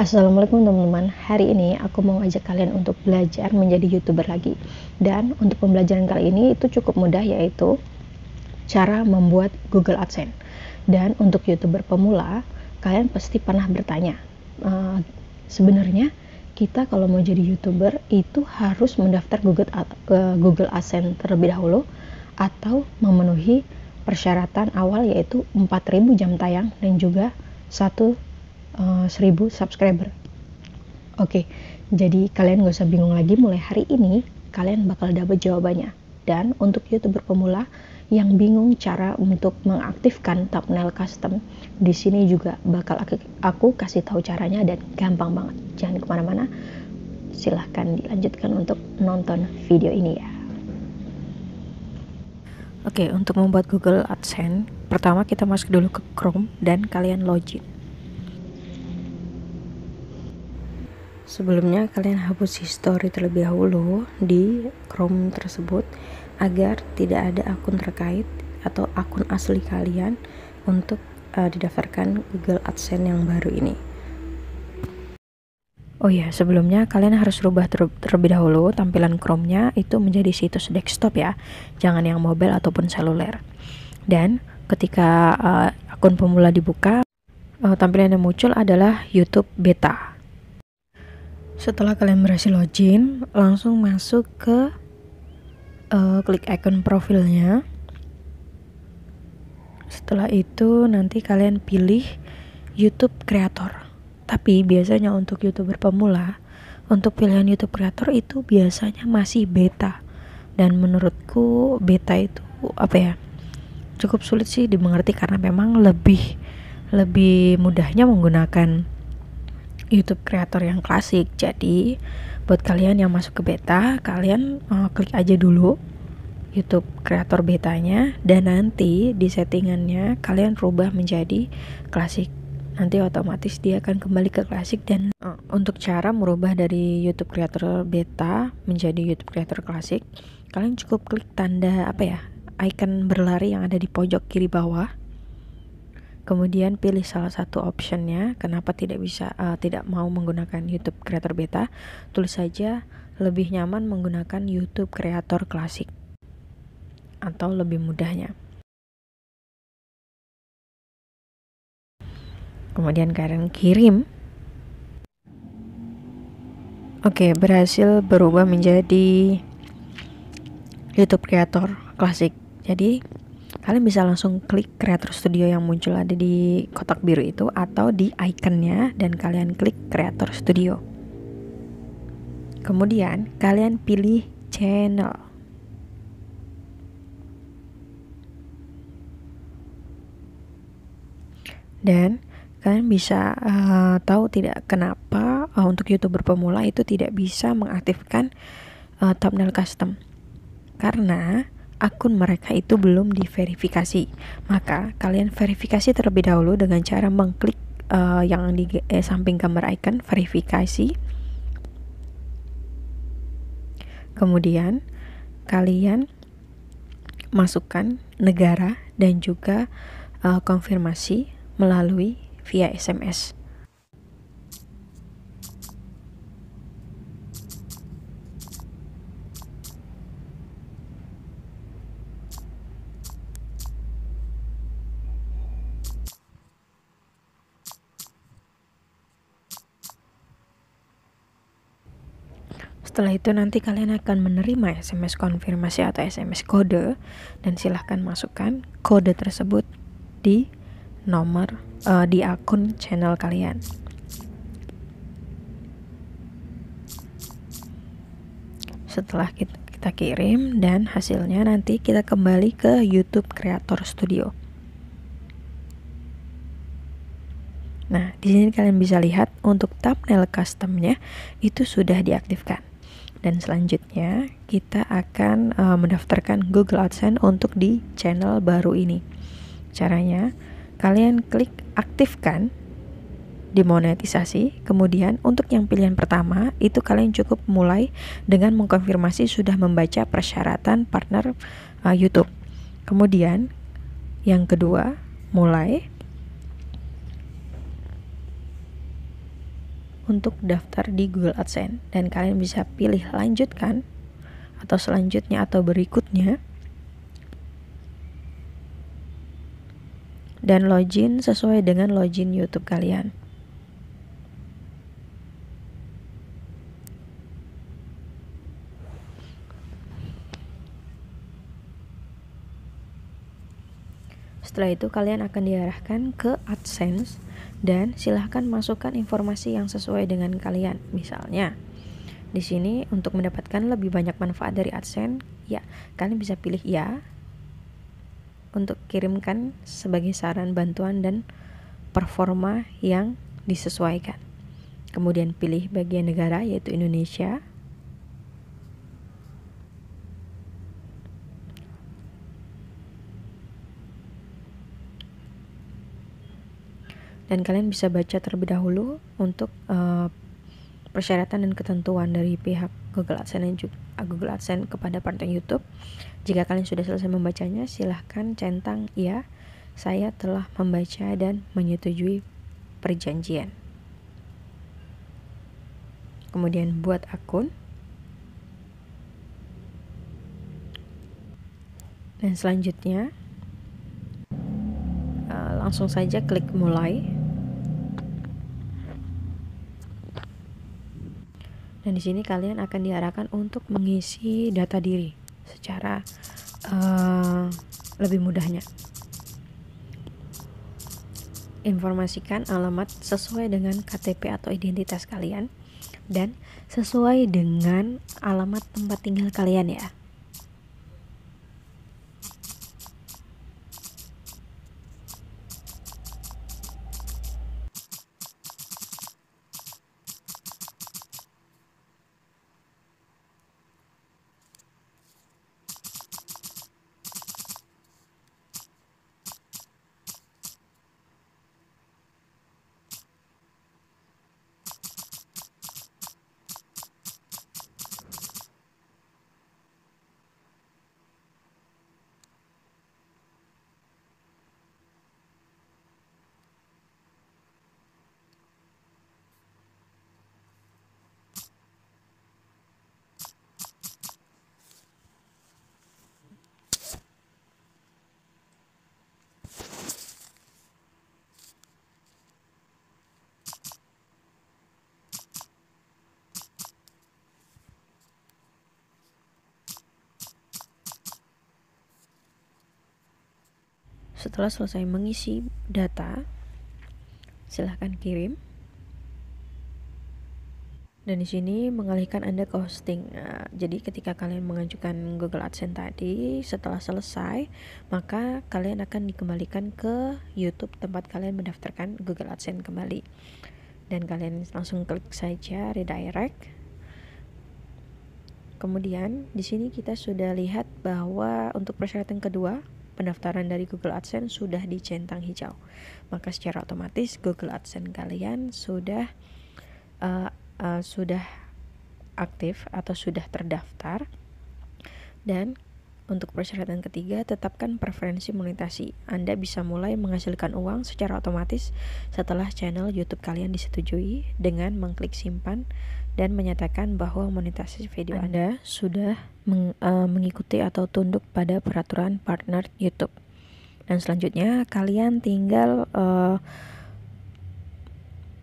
Assalamualaikum teman-teman Hari ini aku mau ngajak kalian untuk belajar menjadi youtuber lagi Dan untuk pembelajaran kali ini itu cukup mudah yaitu Cara membuat Google AdSense Dan untuk youtuber pemula Kalian pasti pernah bertanya e, Sebenarnya kita kalau mau jadi youtuber itu harus mendaftar Google, Google AdSense terlebih dahulu Atau memenuhi persyaratan awal yaitu 4000 jam tayang dan juga satu 1000 eh, subscriber oke okay, jadi kalian gak usah bingung lagi mulai hari ini kalian bakal dapat jawabannya dan untuk youtuber pemula yang bingung cara untuk mengaktifkan thumbnail custom di sini juga bakal aku, aku kasih tahu caranya dan gampang banget jangan kemana-mana silahkan dilanjutkan untuk nonton video ini ya Oke, untuk membuat Google AdSense, pertama kita masuk dulu ke Chrome dan kalian login. Sebelumnya kalian hapus history terlebih dahulu di Chrome tersebut agar tidak ada akun terkait atau akun asli kalian untuk uh, didaftarkan Google AdSense yang baru ini. Oh iya, sebelumnya kalian harus rubah ter terlebih dahulu tampilan Chrome-nya itu menjadi situs desktop ya, jangan yang mobile ataupun seluler. Dan ketika uh, akun pemula dibuka, uh, tampilan yang muncul adalah YouTube Beta. Setelah kalian berhasil login, langsung masuk ke uh, klik icon profilnya. Setelah itu nanti kalian pilih YouTube Creator Tapi biasanya untuk YouTuber pemula, untuk pilihan YouTube Creator itu biasanya masih beta. Dan menurutku beta itu apa ya? Cukup sulit sih dimengerti karena memang lebih lebih mudahnya menggunakan YouTube kreator yang klasik. Jadi buat kalian yang masuk ke beta, kalian uh, klik aja dulu YouTube kreator betanya dan nanti di settingannya kalian rubah menjadi klasik. Nanti otomatis dia akan kembali ke klasik dan uh, untuk cara merubah dari YouTube kreator beta menjadi YouTube kreator klasik, kalian cukup klik tanda apa ya? icon berlari yang ada di pojok kiri bawah Kemudian pilih salah satu optionnya. Kenapa tidak bisa uh, tidak mau menggunakan YouTube Creator Beta? Tulis saja lebih nyaman menggunakan YouTube Creator Klasik atau lebih mudahnya. Kemudian kalian kirim. Oke, berhasil berubah menjadi YouTube Creator Klasik. Jadi kalian bisa langsung klik Creator Studio yang muncul ada di kotak biru itu atau di iconnya dan kalian klik Creator Studio. Kemudian kalian pilih channel. Dan kalian bisa uh, tahu tidak kenapa uh, untuk youtuber pemula itu tidak bisa mengaktifkan uh, thumbnail custom karena akun mereka itu belum diverifikasi. Maka kalian verifikasi terlebih dahulu dengan cara mengklik uh, yang di eh, samping gambar icon verifikasi. Kemudian kalian masukkan negara dan juga uh, konfirmasi melalui via SMS. Setelah itu nanti kalian akan menerima SMS konfirmasi atau SMS kode dan silahkan masukkan kode tersebut di nomor uh, di akun channel kalian. Setelah kita, kita kirim dan hasilnya nanti kita kembali ke YouTube Creator Studio. Nah, di sini kalian bisa lihat untuk thumbnail customnya itu sudah diaktifkan dan selanjutnya kita akan uh, mendaftarkan Google AdSense untuk di channel baru ini. Caranya, kalian klik aktifkan dimonetisasi. Kemudian untuk yang pilihan pertama itu kalian cukup mulai dengan mengkonfirmasi sudah membaca persyaratan partner uh, YouTube. Kemudian yang kedua, mulai untuk daftar di Google AdSense dan kalian bisa pilih lanjutkan atau selanjutnya atau berikutnya dan login sesuai dengan login YouTube kalian. Setelah itu kalian akan diarahkan ke AdSense dan silahkan masukkan informasi yang sesuai dengan kalian. Misalnya, di sini untuk mendapatkan lebih banyak manfaat dari AdSense, ya, kalian bisa pilih ya untuk kirimkan sebagai saran bantuan dan performa yang disesuaikan. Kemudian pilih bagian negara yaitu Indonesia. dan kalian bisa baca terlebih dahulu untuk uh, persyaratan dan ketentuan dari pihak Google AdSense dan juga ah, Google AdSense kepada partner YouTube. Jika kalian sudah selesai membacanya, silahkan centang ya, saya telah membaca dan menyetujui perjanjian. Kemudian buat akun. Dan selanjutnya eh, langsung saja klik mulai Dan di sini kalian akan diarahkan untuk mengisi data diri secara uh, lebih mudahnya. Informasikan alamat sesuai dengan KTP atau identitas kalian dan sesuai dengan alamat tempat tinggal kalian ya. Setelah selesai mengisi data, silahkan kirim. Dan di sini mengalihkan Anda ke hosting. Nah, jadi ketika kalian mengajukan Google AdSense tadi, setelah selesai, maka kalian akan dikembalikan ke YouTube tempat kalian mendaftarkan Google AdSense kembali. Dan kalian langsung klik saja redirect Kemudian di sini kita sudah lihat bahwa untuk persyaratan kedua pendaftaran dari Google AdSense sudah dicentang hijau. Maka secara otomatis Google AdSense kalian sudah uh, uh, sudah aktif atau sudah terdaftar. Dan untuk persyaratan ketiga, tetapkan preferensi monetasi. Anda bisa mulai menghasilkan uang secara otomatis setelah channel YouTube kalian disetujui dengan mengklik simpan dan menyatakan bahwa monetisasi video Anda sudah meng, uh, mengikuti atau tunduk pada peraturan partner YouTube. Dan selanjutnya kalian tinggal uh,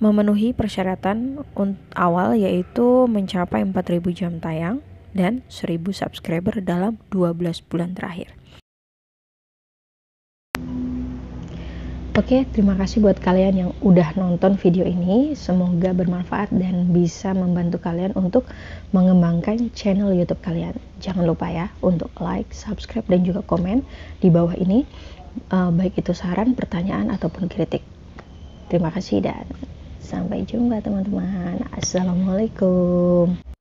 memenuhi persyaratan awal yaitu mencapai 4000 jam tayang dan 1000 subscriber dalam 12 bulan terakhir. Oke, terima kasih buat kalian yang udah nonton video ini. Semoga bermanfaat dan bisa membantu kalian untuk mengembangkan channel YouTube kalian. Jangan lupa ya untuk like, subscribe, dan juga komen di bawah ini, uh, baik itu saran, pertanyaan, ataupun kritik. Terima kasih dan sampai jumpa, teman-teman. Assalamualaikum.